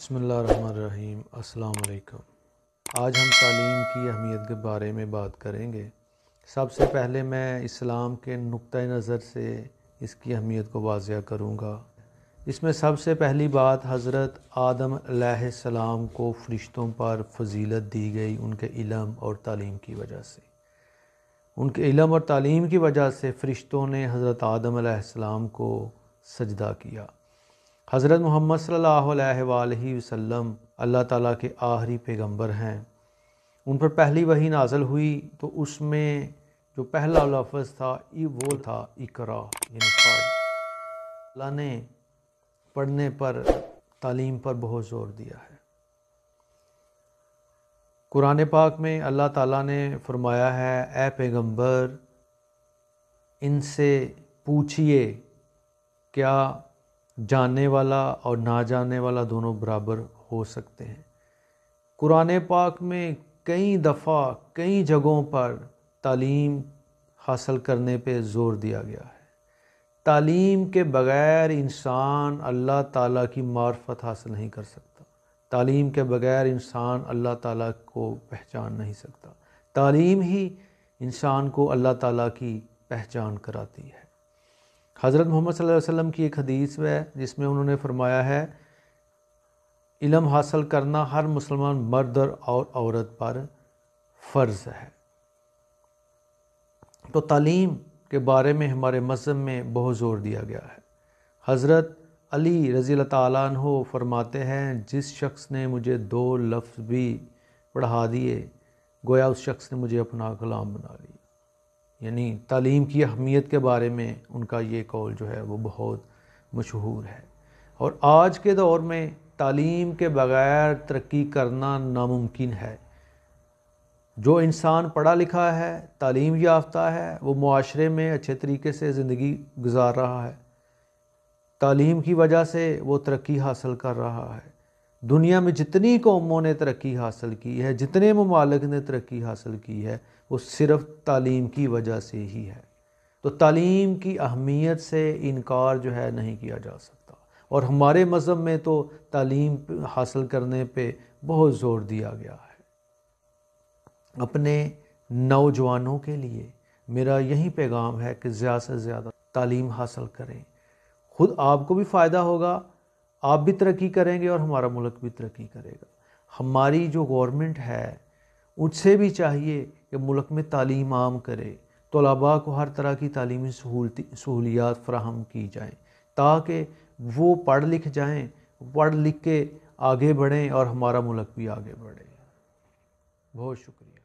बसमीम् अल्लाम आज हम तालीम की अहमियत के बारे में बात करेंगे सबसे पहले मैं इस्लाम के नुक़ नज़र से इसकी अहमियत को वाजिया करूँगा इसमें सबसे पहली बात हज़रत आदम सलाम को फ़रिश्तों पर फजीलत दी गई उनके इलम और तालीम की वजह से उनके इलम और तालीम की वजह से फ़रिश्तों ने हज़रत आदम सलाम को सजदा किया हज़रत मोहम्मद सल्लल्लाहु अलैहि वसल्लम अल्लाह ताला के आखिरी पैगंबर हैं उन पर पहली वही नाजल हुई तो उसमें जो पहला लफ्ज़ था वो था इकरा अल्लाह ने पढ़ने पर तालीम पर बहुत ज़ोर दिया है कुरान पाक में अल्लाह ताला ने फरमाया है ए पैगंबर इनसे पूछिए क्या जाने वाला और ना जाने वाला दोनों बराबर हो सकते हैं कुरान पाक में कई दफ़ा कई जगहों पर तालीम हासिल करने पे ज़ोर दिया गया है तालीम के बग़ैर इंसान अल्लाह ताला की मार्फत हासिल नहीं कर सकता तालीम के बग़ैर इंसान अल्लाह ताला को पहचान नहीं सकता तालीम ही इंसान को अल्लाह ताला की पहचान कराती है हज़रत मोहम्मद वसल्लम की एक हदीस है जिसमें उन्होंने फरमाया है इलम हासिल करना हर मुसलमान मर्द और औरत पर फ़र्ज़ है तो तालीम के बारे में हमारे मज़हब में बहुत ज़ोर दिया गया है हज़रत अली रज़ी हो फरमाते हैं जिस शख्स ने मुझे दो लफ्ज़ भी पढ़ा दिए गोया उस शख्स ने मुझे अपना गुलाम बना लिया यानी तालीम की अहमियत के बारे में उनका ये कौल जो है वो बहुत मशहूर है और आज के दौर में तालीम के बग़ैर तरक्की करना नामुमकिन है जो इंसान पढ़ा लिखा है तालीम याफ्ता है वो माशरे में अच्छे तरीके से ज़िंदगी गुजार रहा है तालीम की वजह से वो तरक्की हासिल कर रहा है दुनिया में जितनी कौमों ने तरक्की हासिल की है जितने ममालिक ने तरक्की हासिल की है वो सिर्फ़ तालीम की वजह से ही है तो तालीम की अहमियत से इनकार जो है नहीं किया जा सकता और हमारे मज़हब में तो तालीम हासिल करने पे बहुत ज़ोर दिया गया है अपने नौजवानों के लिए मेरा यही पैगाम है कि ज़्यादा से ज़्यादा तालीम हासिल करें खुद आपको भी फ़ायदा होगा आप भी तरक्की करेंगे और हमारा मुल्क भी तरक्की करेगा हमारी जो गवर्नमेंट है उससे भी चाहिए कि मुल्क में तालीम आम करे तलबा को हर तरह की तलीमी सहूलियात फ्राहम की जाएँ ताकि वो पढ़ लिख जाएँ पढ़ लिख के आगे बढ़ें और हमारा मुल्क भी आगे बढ़े बहुत शुक्रिया